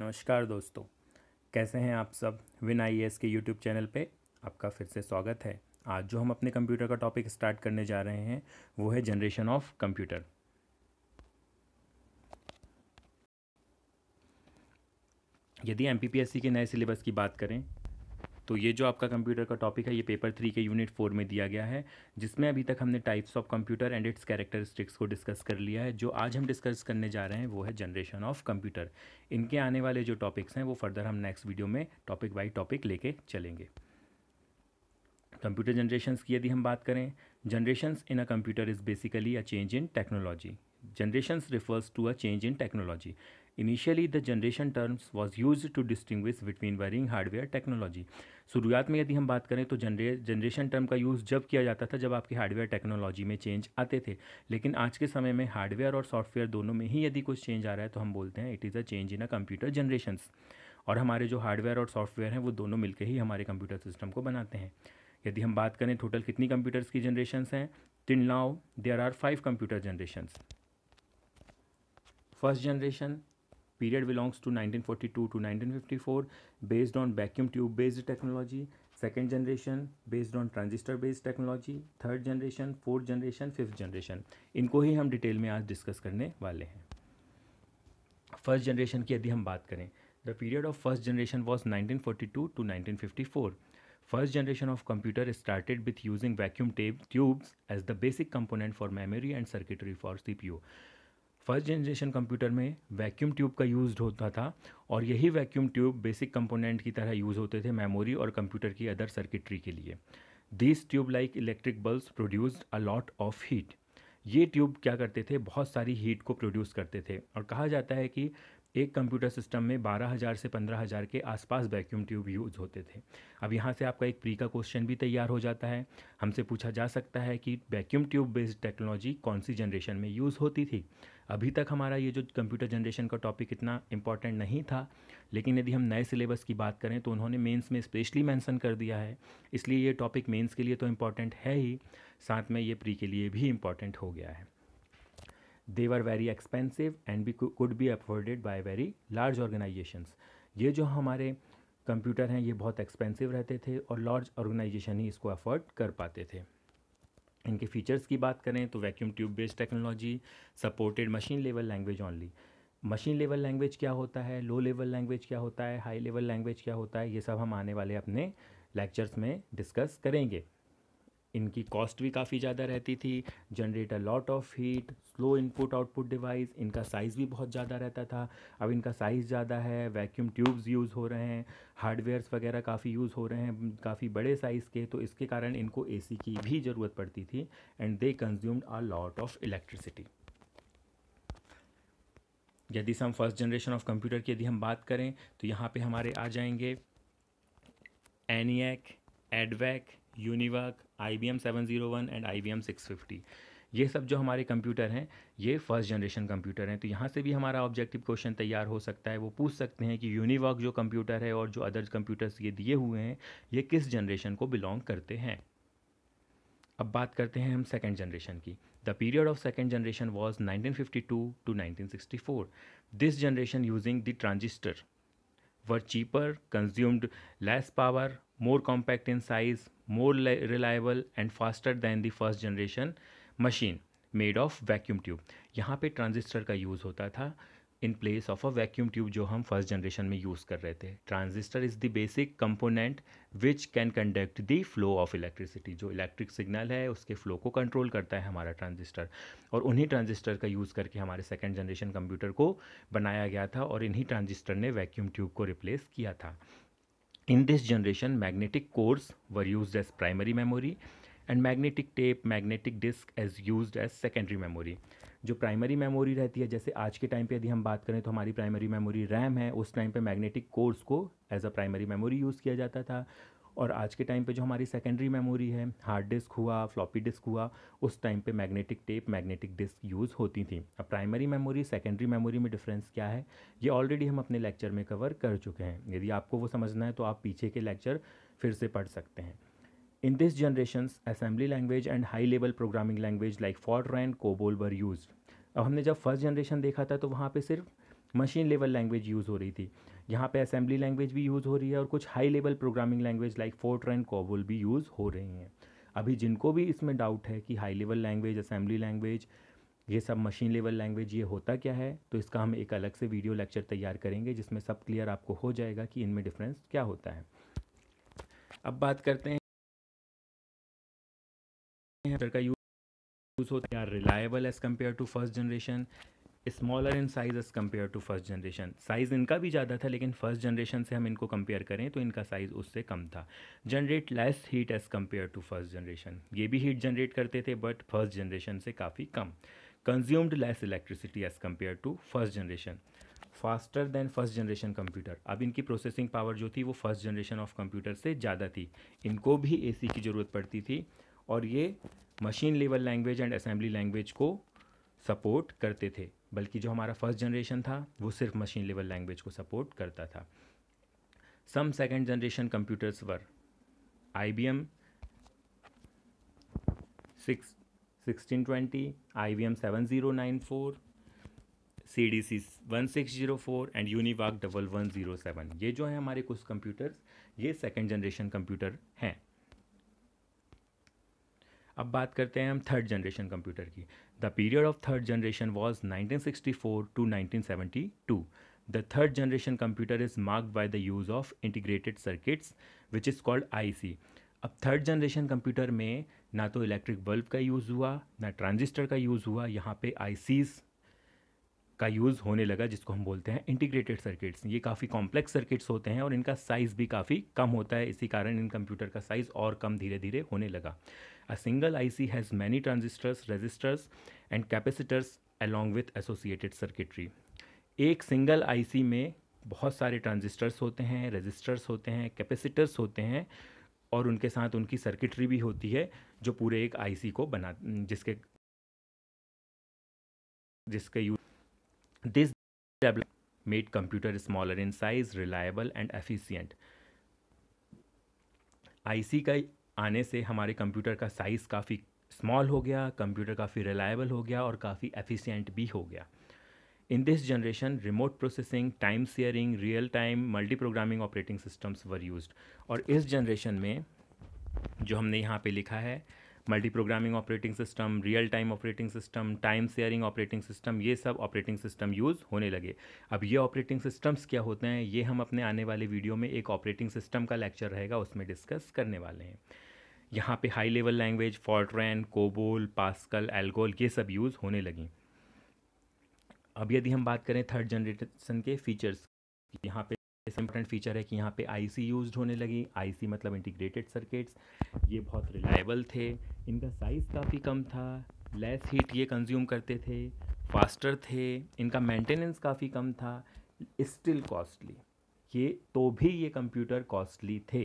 नमस्कार दोस्तों कैसे हैं आप सब विन आई के यूट्यूब चैनल पे आपका फिर से स्वागत है आज जो हम अपने कंप्यूटर का टॉपिक स्टार्ट करने जा रहे हैं वो है जनरेशन ऑफ कंप्यूटर यदि एम के नए सिलेबस की बात करें तो ये जो आपका कंप्यूटर का टॉपिक है ये पेपर थ्री के यूनिट फोर में दिया गया है जिसमें अभी तक हमने types of computer and its characteristics को डिस्कस कर लिया है जो आज हम डिस्कस करने जा रहे हैं वो है जनरेशन ऑफ कंप्यूटर इनके आने वाले जो टॉपिक्स हैं वो फर्दर हम नेक्स्ट वीडियो में टॉपिक बाई टॉपिक लेके चलेंगे कंप्यूटर जनरेशन्स की यदि हम बात करें generations in a computer is basically a change in technology generations refers to a change in technology initially the generation terms was use to distinguish between wiring hardware technology शुरुआत में यदि हम बात करें तो जनरे जनरेशन टर्म का use जब किया जाता था जब आपकी हार्डवेयर टेक्नोलॉजी में चेंज आते थे लेकिन आज के समय में हार्डवेयर और सॉफ्टवेयर दोनों में ही यदि कुछ चेंज आ रहा है तो हम बोलते हैं it is a change in a computer generation और हमारे जो हार्डवेयर और सॉफ्टवेयर हैं वो दोनों मिलकर ही हमारे कंप्यूटर सिस्टम को बनाते हैं यदि हम बात करें टोटल कितनी कंप्यूटर्स की जनरेशन हैं तिन लाओ there are five computer generations first generation period belongs to 1942 to 1954 based on vacuum tube based technology second generation based on transistor based technology third generation fourth generation fifth generation इनको ही हम detail में आज discuss करने वाले हैं first generation की यदि हम बात करें the period of first generation was 1942 to 1954 First generation of computer started with using vacuum tape tubes as the basic component for memory and circuitry for CPU. First generation computer में vacuum tube का use होता था और यही vacuum tube basic component की तरह use होते थे मेमोरी और कंप्यूटर की अदर सर्किटरी के लिए this tube like electric bulbs produce a lot of heat ये ट्यूब क्या करते थे बहुत सारी हीट को प्रोड्यूस करते थे और कहा जाता है कि एक कंप्यूटर सिस्टम में 12000 से 15000 के आसपास वैक्यूम ट्यूब यूज़ होते थे अब यहाँ से आपका एक प्री का क्वेश्चन भी तैयार हो जाता है हमसे पूछा जा सकता है कि वैक्यूम ट्यूब बेस्ड टेक्नोलॉजी कौन सी जनरेशन में यूज़ होती थी अभी तक हमारा ये जो कंप्यूटर जनरेशन का टॉपिक इतना इंपॉर्टेंट नहीं था लेकिन यदि हम नए सिलेबस की बात करें तो उन्होंने मेंस में स्पेशली मेंशन कर दिया है इसलिए ये टॉपिक मेंस के लिए तो इम्पॉर्टेंट है ही साथ में ये प्री के लिए भी इम्पॉर्टेंट हो गया है they are very expensive and be could be afforded by very large organisations ये जो हमारे कंप्यूटर हैं ये बहुत एक्सपेंसिव रहते थे और लार्ज ऑर्गेनाइजेशन ही इसको अफोर्ड कर पाते थे इनके फीचर्स की बात करें तो vacuum tube based technology supported machine level language only machine level language क्या होता है लो लेवल लैंग्वेज क्या होता है हाई लेवल लैंग्वेज क्या होता है ये सब हम आने वाले अपने लेक्चर्स में डिस्कस करेंगे इनकी कॉस्ट भी काफ़ी ज़्यादा रहती थी generate a lot of heat slow input output device इनका साइज़ भी बहुत ज़्यादा रहता था अब इनका साइज़ ज़्यादा है वैक्यूम ट्यूब्स यूज़ हो रहे हैं हार्डवेयर्स वगैरह काफ़ी यूज़ हो रहे हैं काफ़ी बड़े साइज़ के तो इसके कारण इनको ए की भी ज़रूरत पड़ती थी and they consumed a lot of electricity यदि हम फर्स्ट जनरेशन ऑफ कंप्यूटर की यदि हम बात करें तो यहाँ पे हमारे आ जाएंगे एनियक एडवैक यूनिवर्क I B M seven zero one and I B M six fifty ये सब जो हमारे कंप्यूटर हैं ये फर्स्ट जनरेशन कंप्यूटर हैं तो यहाँ से भी हमारा ऑब्जेक्टिव क्वेश्चन तैयार हो सकता है वो पूछ सकते हैं कि यूनिवर्क जो कंप्यूटर है और जो अदर कंप्यूटर्स ये दिए हुए हैं ये किस जनरेशन को बिलोंग करते हैं अब बात करते हैं हम सेकेंड जनरेशन की the period of second generation was nineteen fifty two to nineteen sixty four this generation using the transistor were cheaper consumed less power more compact in size more reliable and faster than the first generation machine made of vacuum tube यहाँ पे transistor का use होता था in place of a vacuum tube जो हम first generation में use कर रहे थे transistor is the basic component which can conduct the flow of electricity जो इलेक्ट्रिक सिग्नल है उसके फ्लो को कंट्रोल करता है हमारा ट्रांजिस्टर और उन्हीं ट्रांजिस्टर का यूज़ करके हमारे सेकेंड जनरेशन कंप्यूटर को बनाया गया था और इन्हीं ट्रांजिस्टर ने वैक्यूम ट्यूब को रिप्लेस किया था in this generation magnetic cores were use as primary memory and magnetic tape magnetic disk as use as secondary memory जो प्राइमरी मेमोरी रहती है जैसे आज के टाइम पे यदि हम बात करें तो हमारी प्राइमरी मेमोरी रैम है उस टाइम पे मैग्नेटिक कोर्स को as a primary memory use किया जाता था और आज के टाइम पे जो हमारी सेकेंडरी मेमोरी है हार्ड डिस्क हुआ फ्लॉपी डिस्क हुआ उस टाइम पे magnetic tape magnetic disk use होती थी अब प्राइमरी मेमोरी सेकेंडरी मेमोरी में डिफरेंस क्या है ये ऑलरेडी हम अपने लेक्चर में कवर कर चुके हैं यदि आपको वो समझना है तो आप पीछे के लेक्चर फिर से पढ़ सकते हैं this generation assembly language and high level programming language like for Fortran, COBOL were use अब हमने जब फर्स्ट जनरेशन देखा था तो वहाँ पर सिर्फ मशीन लेवल लैंग्वेज यूज़ हो रही थी यहाँ पे असेंबली लैंग्वेज भी यूज़ हो रही है और कुछ high level programming language like and कोवल भी यूज़ हो रही हैं अभी जिनको भी इसमें डाउट है कि high level language assembly language ये सब मशीन लेवल लैंग्वेज ये होता क्या है तो इसका हम एक अलग से वीडियो लेक्चर तैयार करेंगे जिसमें सब क्लियर आपको हो जाएगा कि इनमें डिफरेंस क्या होता है अब बात करते हैं का यूज़ होता है reliable as compare to first generation smaller in size as compare to first generation size इनका भी ज़्यादा था लेकिन फर्स्ट जनरेशन से हम इनको कंपेयर करें तो इनका साइज़ उससे कम था generate less heat as compare to first generation ये भी हीट जनरेट करते थे बट फर्स्ट जनरेशन से काफ़ी कम consumed less electricity as compare to first generation faster than first generation computer अब इनकी प्रोसेसिंग पावर जो थी वो फर्स्ट जनरेशन ऑफ कंप्यूटर से ज़्यादा थी इनको भी सी की ज़रूरत पड़ती थी और ये machine level language and assembly language को सपोर्ट करते थे बल्कि जो हमारा फर्स्ट जनरेशन था वो सिर्फ मशीन लेवल लैंग्वेज को सपोर्ट करता था some second generation computers were I B M six sixteen twenty I V M seven zero nine four C D C one six zero four and UNIVAC double one zero seven ये जो है हमारे कुछ computers ये second generation computer हैं अब बात करते हैं हम थर्ड जनरेशन कंप्यूटर की the period of third generation was 1964 to to the third generation computer is marked by the use of integrated circuits which is called IC अब third generation computer में ना तो इलेक्ट्रिक बल्ब का use हुआ ना transistor का use हुआ यहाँ पे आईसीज़ का यूज़ होने लगा जिसको हम बोलते हैं इंटीग्रेटेड सर्किट्स ये काफ़ी कॉम्प्लेक्स सर्किट्स होते हैं और इनका साइज़ भी काफ़ी कम होता है इसी कारण इन कंप्यूटर का साइज़ और कम धीरे धीरे होने लगा a single I C has many transistors resistors and capacitors along with associated circuitry एक सिंगल आई सी में बहुत सारे ट्रांजिस्टर्स होते हैं रजिस्टर्स होते हैं कैपेसिटर्स होते हैं और उनके साथ उनकी सर्किटरी भी होती है जो पूरे एक आईसी को बना जिसके जिसके use This development made computer smaller in size, reliable and efficient. IC का आने से हमारे कंप्यूटर का साइज़ काफ़ी स्मॉल हो गया कंप्यूटर काफ़ी रिलायबल हो गया और काफ़ी एफिशिएंट भी हो गया in this generation remote processing time sharing real time multi programming operating systems were use और इस जनरेशन में जो हमने यहाँ पे लिखा है multi programming operating system real time operating system time sharing operating system ये सब ऑपरेटिंग सिस्टम यूज़ होने लगे अब ये ऑपरेटिंग सिस्टम्स क्या होते हैं ये हम अपने आने वाले वीडियो में एक ऑपरेटिंग सिस्टम का लेक्चर रहेगा उसमें डिस्कस करने वाले हैं यहाँ पे high level language FORTRAN COBOL Pascal ALGOL ये सब यूज़ होने लगी अब यदि हम बात करें थर्ड जनरेशन के फीचर्स यहाँ पे इसमें इंपॉर्टेंट फीचर है कि यहाँ पे आईसी यूज्ड होने लगी आईसी मतलब इंटीग्रेटेड सर्किट्स ये बहुत रिलायबल थे इनका साइज़ काफ़ी कम था लेस हीट ये कंज्यूम करते थे फास्टर थे इनका मेंटेनेंस काफ़ी कम था स्टिल कॉस्टली ये तो भी ये कंप्यूटर कॉस्टली थे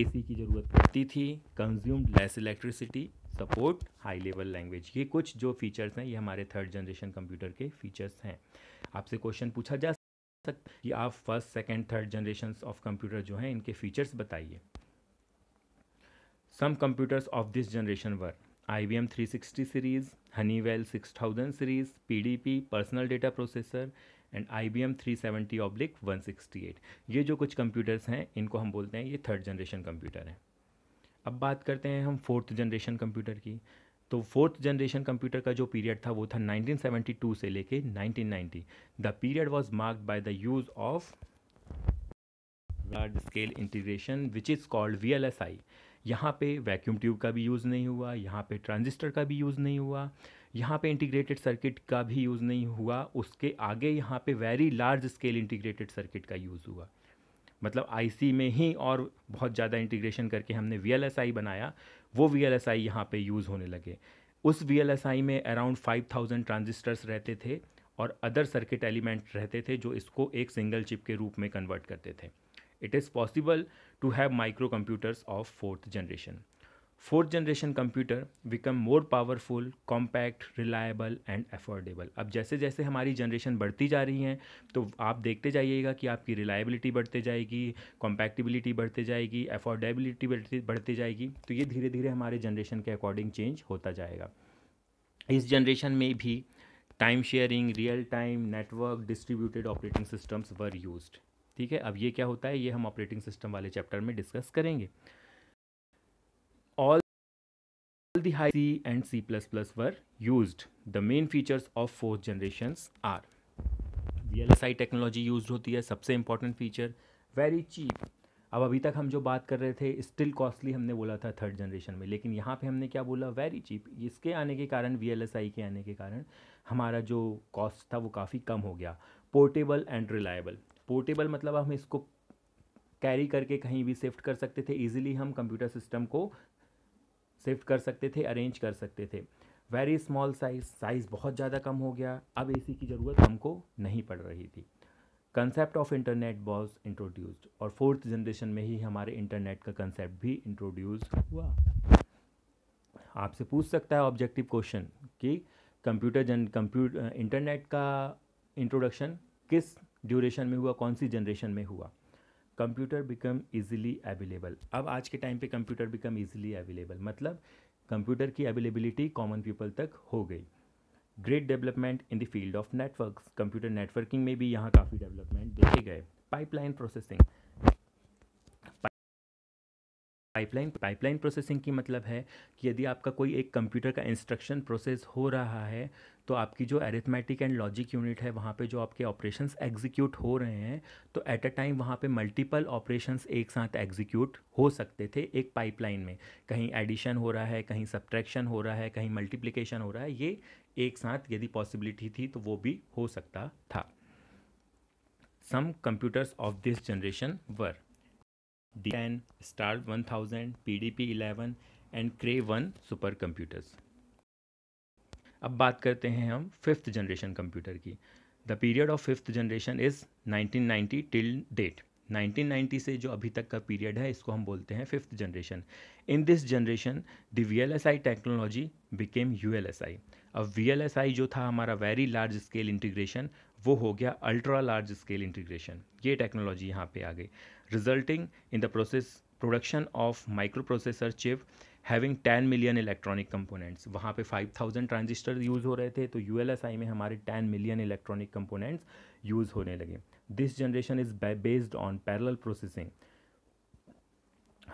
एसी की ज़रूरत पड़ती थी consumed less electricity support high level language ये कुछ जो फीचर्स हैं ये हमारे थर्ड जनरेशन कंप्यूटर के फीचर्स हैं आपसे क्वेश्चन पूछा जा तक कि आप first second third generation of computer जो हैं इनके फीचर्स बताइए some computers of this generation were I V M three sixty series Honeywell six thousand series P D P personal data processor and I B M three seventy oblique one sixty eight ये जो कुछ computers हैं इनको हम बोलते हैं ये third generation computer हैं अब बात करते हैं हम फोर्थ जनरेशन कंप्यूटर की तो फोर्थ जनरेशन कंप्यूटर का जो पीरियड था वो था 1972 से लेके 1990 the period was marked by the use of large scale integration which is called V L S I यहाँ पे वैक्यूम ट्यूब का भी यूज़ नहीं हुआ यहाँ पे ट्रांजिस्टर का भी यूज़ नहीं हुआ यहाँ पे इंटीग्रेटेड सर्किट का भी यूज़ नहीं हुआ उसके आगे यहाँ पे very large scale integrated circuit का यूज़ हुआ मतलब आईसी में ही और बहुत ज़्यादा इंटीग्रेशन करके हमने वी बनाया वो वी एल एस आई यहाँ पे यूज़ होने लगे उस वी एल एस आई में अराउंड फाइव थाउजेंड ट्रांजिस्टर्स रहते थे और अदर सर्किट एलिमेंट रहते थे जो इसको एक सिंगल चिप के रूप में कन्वर्ट करते थे it is possible to have micro computers of fourth generation fourth generation computer become more powerful compact reliable and affordable अब जैसे जैसे हमारी जनरेशन बढ़ती जा रही है तो आप देखते जाइएगा कि आपकी रिलायबिलिटी बढ़ते जाएगी कॉम्पैक्टिबिलिटी बढ़ते जाएगी अफोर्डेबिलिटी बढ़ती जाएगी तो ये धीरे धीरे हमारे जनरेशन के अकॉर्डिंग चेंज होता जाएगा इस जनरेशन में भी time sharing real time network distributed operating systems were use ठीक है अब ये क्या होता है ये हम ऑपरेटिंग सिस्टम वाले चैप्टर में डिस्कस करेंगे all the high C and C++ were used. The main features of fourth generations are VLSI technology used होती है सबसे important feature very cheap अब अभी तक हम जो बात कर रहे थे स्टिल कॉस्टली हमने बोला था थर्ड जनरेशन में लेकिन यहाँ पे हमने क्या बोला वेरी चीप इसके आने के कारण वी के आने के कारण हमारा जो कॉस्ट था वो काफ़ी कम हो गया पोर्टेबल एंड रिलायबल पोर्टेबल मतलब हम इसको कैरी करके कहीं भी शिफ्ट कर सकते थे इजीली हम कंप्यूटर सिस्टम को शिफ्ट कर सकते थे अरेंज कर सकते थे वेरी स्मॉल साइज़ साइज़ बहुत ज़्यादा कम हो गया अब एसी की ज़रूरत हमको नहीं पड़ रही थी concept of internet was introduced और फोर्थ जनरेशन में ही हमारे इंटरनेट का कंसेप्ट भी इंट्रोड्यूस हुआ आपसे पूछ सकता है ऑब्जेक्टिव क्वेश्चन कि कंप्यूटर जन कंप्यूट इंटरनेट का इंट्रोडक्शन किस ड्यूरेशन में हुआ कौन सी जनरेशन में हुआ कंप्यूटर बिकम इजीली अवेलेबल अब आज के टाइम पे कंप्यूटर बिकम इजीली अवेलेबल मतलब कंप्यूटर की अवेलेबिलिटी कॉमन पीपल तक हो गई great development in the field of network computer networking में भी यहाँ काफ़ी डेवलपमेंट देखे गए pipeline processing pipeline pipeline processing की मतलब है कि यदि आपका कोई एक कंप्यूटर का इंस्ट्रक्शन प्रोसेस हो रहा है तो आपकी जो एरिथमेटिक एंड लॉजिक यूनिट है वहाँ पे जो आपके ऑपरेशंस एग्जीक्यूट हो रहे हैं तो एट अ टाइम वहाँ पे मल्टीपल ऑपरेशंस एक साथ एग्जीक्यूट हो सकते थे एक पाइपलाइन में कहीं एडिशन हो रहा है कहीं सब्ट्रैक्शन हो रहा है कहीं मल्टीप्लिकेशन हो रहा है ये एक साथ यदि पॉसिबिलिटी थी तो वो भी हो सकता था some computers of this generation were D10, Star 1000, PDP 11 and Cray one super computers अब बात करते हैं हम फिफ्थ जनरेशन कंप्यूटर की the period of fifth generation is 1990 till date 1990 से जो अभी तक का पीरियड है इसको हम बोलते हैं fifth generation in this generation the V L S I technology became U L S I अब वी एल एस आई जो था हमारा वेरी लार्ज स्केल इंटीग्रेशन वो हो गया अल्ट्रा लार्ज स्केल इंटीग्रेशन ये टेक्नोलॉजी यहाँ पे आ गई resulting in the process production of micro processor chip having ten million electronic components वहाँ पे फाइव थाउजेंड ट्रांजिस्टर यूज़ हो रहे थे तो यू में हमारे ten million electronic components use होने लगे this generation is based on parallel processing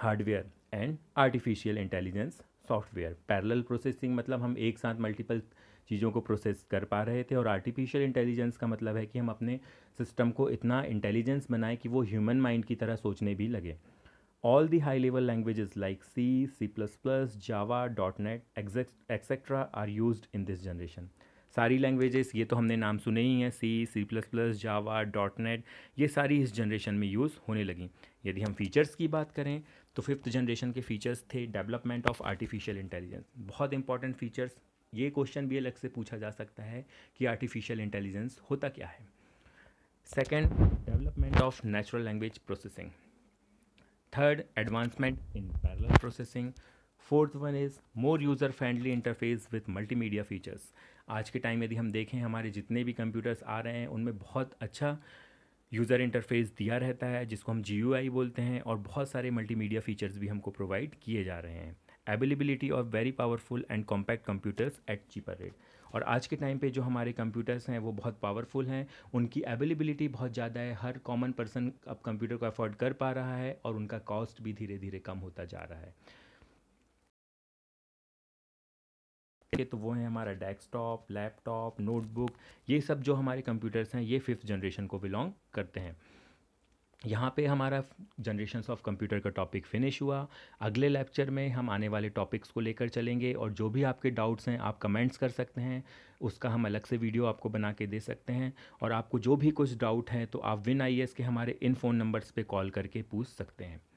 hardware and artificial intelligence software parallel processing मतलब हम एक साथ मल्टीपल multiple चीज़ों को प्रोसेस कर पा रहे थे और आर्टिफिशियल इंटेलिजेंस का मतलब है कि हम अपने सिस्टम को इतना इंटेलिजेंस बनाएं कि वो ह्यूमन माइंड की तरह सोचने भी लगे all the high level the like C C plus plus Java dot net etcetera are use in this generation सारी लैंग्वेजेस ये तो हमने नाम सुने ही हैं C C plus plus Java dot net ये सारी इस जनरेशन में यूज़ होने लगी यदि हम फीचर्स की बात करें तो फिफ्थ जनरेशन के फीचर्स थे डेवलपमेंट ऑफ आर्टिफिशियल इंटेलिजेंस बहुत इंपॉर्टेंट फीचर्स ये क्वेश्चन भी अलग से पूछा जा सकता है कि आर्टिफिशियल इंटेलिजेंस होता क्या है second development of natural language processing third advancement in parallel processing fourth one is more user friendly interface with multimedia features आज के टाइम यदि हम देखें हमारे जितने भी कंप्यूटर्स आ रहे हैं उनमें बहुत अच्छा यूज़र इंटरफेस दिया रहता है जिसको हम जी बोलते हैं और बहुत सारे मल्टीमीडिया फीचर्स भी हमको प्रोवाइड किए जा रहे हैं availability of very powerful and compact computers at cheaper rate और आज के टाइम पे जो हमारे कंप्यूटर्स हैं वो बहुत पावरफुल हैं उनकी अवेलेबिलिटी बहुत ज़्यादा है हर कॉमन पर्सन अब कंप्यूटर को अफोर्ड कर पा रहा है और उनका कॉस्ट भी धीरे धीरे कम होता जा रहा है ये तो वो है हमारा डेस्कटॉप लैपटॉप नोटबुक ये सब जो हमारे कंप्यूटर्स हैं ये फिफ्थ जनरेशन को बिलोंग करते हैं यहाँ पे हमारा जनरेशन ऑफ कंप्यूटर का टॉपिक फिनिश हुआ अगले लेक्चर में हम आने वाले टॉपिक्स को लेकर चलेंगे और जो भी आपके डाउट्स हैं आप कमेंट्स कर सकते हैं उसका हम अलग से वीडियो आपको बना के दे सकते हैं और आपको जो भी कुछ डाउट हैं तो आप विन आई के हमारे इन फ़ोन नंबर्स पर कॉल करके पूछ सकते हैं